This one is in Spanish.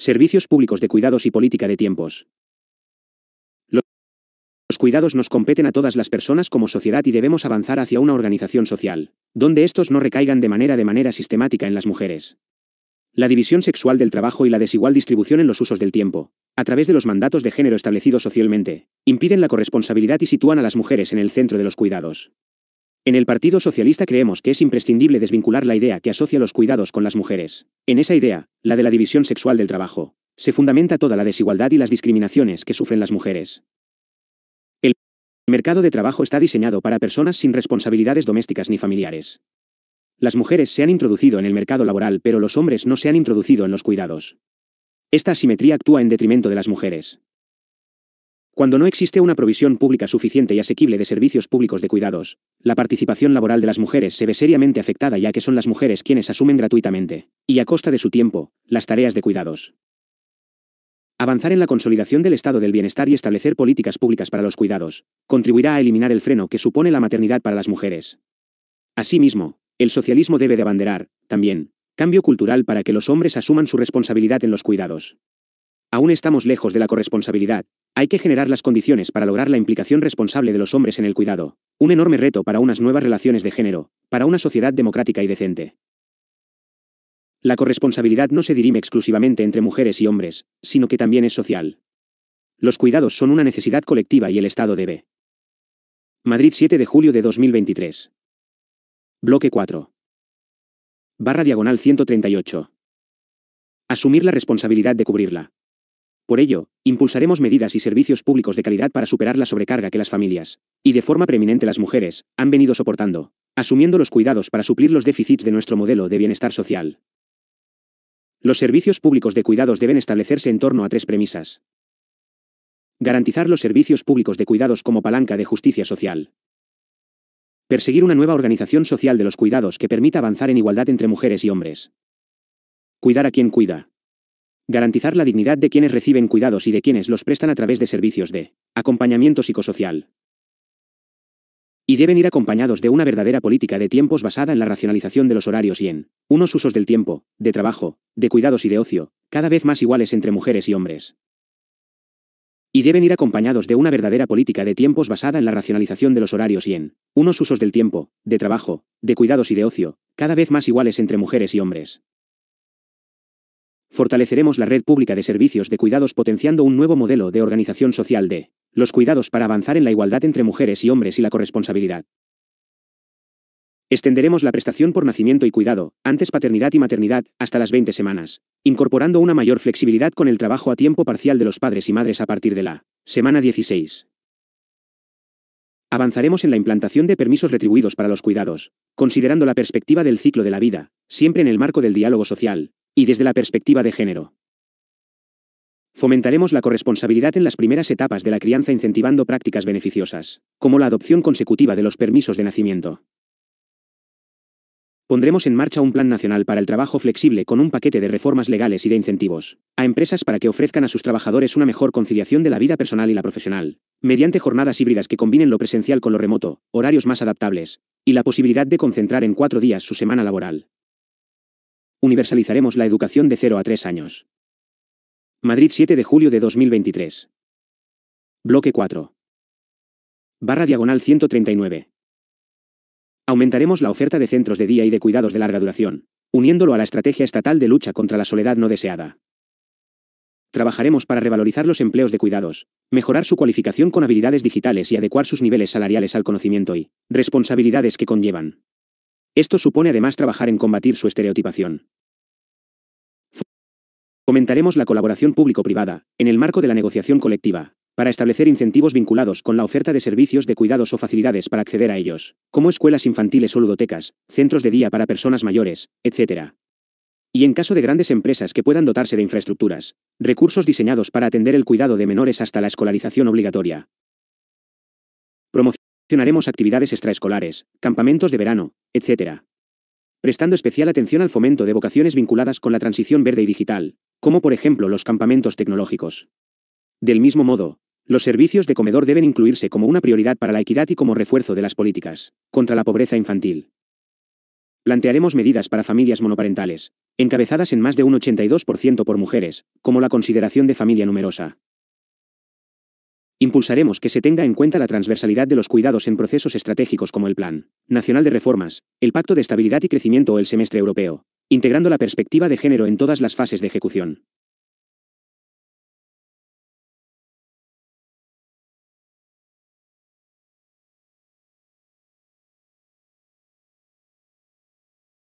Servicios públicos de cuidados y política de tiempos. Los cuidados nos competen a todas las personas como sociedad y debemos avanzar hacia una organización social, donde estos no recaigan de manera de manera sistemática en las mujeres. La división sexual del trabajo y la desigual distribución en los usos del tiempo, a través de los mandatos de género establecidos socialmente, impiden la corresponsabilidad y sitúan a las mujeres en el centro de los cuidados. En el Partido Socialista creemos que es imprescindible desvincular la idea que asocia los cuidados con las mujeres. En esa idea, la de la división sexual del trabajo, se fundamenta toda la desigualdad y las discriminaciones que sufren las mujeres. El mercado de trabajo está diseñado para personas sin responsabilidades domésticas ni familiares. Las mujeres se han introducido en el mercado laboral, pero los hombres no se han introducido en los cuidados. Esta asimetría actúa en detrimento de las mujeres. Cuando no existe una provisión pública suficiente y asequible de servicios públicos de cuidados, la participación laboral de las mujeres se ve seriamente afectada ya que son las mujeres quienes asumen gratuitamente, y a costa de su tiempo, las tareas de cuidados. Avanzar en la consolidación del estado del bienestar y establecer políticas públicas para los cuidados, contribuirá a eliminar el freno que supone la maternidad para las mujeres. Asimismo, el socialismo debe de abanderar, también, cambio cultural para que los hombres asuman su responsabilidad en los cuidados. Aún estamos lejos de la corresponsabilidad. Hay que generar las condiciones para lograr la implicación responsable de los hombres en el cuidado. Un enorme reto para unas nuevas relaciones de género, para una sociedad democrática y decente. La corresponsabilidad no se dirime exclusivamente entre mujeres y hombres, sino que también es social. Los cuidados son una necesidad colectiva y el Estado debe. Madrid 7 de julio de 2023. Bloque 4. Barra diagonal 138. Asumir la responsabilidad de cubrirla. Por ello, impulsaremos medidas y servicios públicos de calidad para superar la sobrecarga que las familias, y de forma preeminente las mujeres, han venido soportando, asumiendo los cuidados para suplir los déficits de nuestro modelo de bienestar social. Los servicios públicos de cuidados deben establecerse en torno a tres premisas. Garantizar los servicios públicos de cuidados como palanca de justicia social. Perseguir una nueva organización social de los cuidados que permita avanzar en igualdad entre mujeres y hombres. Cuidar a quien cuida. Garantizar la dignidad de quienes reciben cuidados y de quienes los prestan a través de servicios de acompañamiento psicosocial. Y deben ir acompañados de una verdadera política de tiempos basada en la racionalización de los horarios y en unos usos del tiempo, de trabajo, de cuidados y de ocio, cada vez más iguales entre mujeres y hombres. Y deben ir acompañados de una verdadera política de tiempos basada en la racionalización de los horarios y en unos usos del tiempo, de trabajo, de cuidados y de ocio, cada vez más iguales entre mujeres y hombres. Fortaleceremos la red pública de servicios de cuidados potenciando un nuevo modelo de organización social de los cuidados para avanzar en la igualdad entre mujeres y hombres y la corresponsabilidad. Extenderemos la prestación por nacimiento y cuidado, antes paternidad y maternidad, hasta las 20 semanas, incorporando una mayor flexibilidad con el trabajo a tiempo parcial de los padres y madres a partir de la semana 16. Avanzaremos en la implantación de permisos retribuidos para los cuidados, considerando la perspectiva del ciclo de la vida, siempre en el marco del diálogo social, y desde la perspectiva de género. Fomentaremos la corresponsabilidad en las primeras etapas de la crianza incentivando prácticas beneficiosas, como la adopción consecutiva de los permisos de nacimiento. Pondremos en marcha un plan nacional para el trabajo flexible con un paquete de reformas legales y de incentivos a empresas para que ofrezcan a sus trabajadores una mejor conciliación de la vida personal y la profesional, mediante jornadas híbridas que combinen lo presencial con lo remoto, horarios más adaptables, y la posibilidad de concentrar en cuatro días su semana laboral. Universalizaremos la educación de 0 a 3 años. Madrid 7 de julio de 2023. Bloque 4. Barra diagonal 139. Aumentaremos la oferta de centros de día y de cuidados de larga duración, uniéndolo a la estrategia estatal de lucha contra la soledad no deseada. Trabajaremos para revalorizar los empleos de cuidados, mejorar su cualificación con habilidades digitales y adecuar sus niveles salariales al conocimiento y responsabilidades que conllevan. Esto supone además trabajar en combatir su estereotipación. Comentaremos la colaboración público-privada, en el marco de la negociación colectiva, para establecer incentivos vinculados con la oferta de servicios de cuidados o facilidades para acceder a ellos, como escuelas infantiles o ludotecas, centros de día para personas mayores, etc. Y en caso de grandes empresas que puedan dotarse de infraestructuras, recursos diseñados para atender el cuidado de menores hasta la escolarización obligatoria seleccionaremos actividades extraescolares, campamentos de verano, etc. Prestando especial atención al fomento de vocaciones vinculadas con la transición verde y digital, como por ejemplo los campamentos tecnológicos. Del mismo modo, los servicios de comedor deben incluirse como una prioridad para la equidad y como refuerzo de las políticas contra la pobreza infantil. Plantearemos medidas para familias monoparentales, encabezadas en más de un 82% por mujeres, como la consideración de familia numerosa. Impulsaremos que se tenga en cuenta la transversalidad de los cuidados en procesos estratégicos como el Plan Nacional de Reformas, el Pacto de Estabilidad y Crecimiento o el Semestre Europeo, integrando la perspectiva de género en todas las fases de ejecución.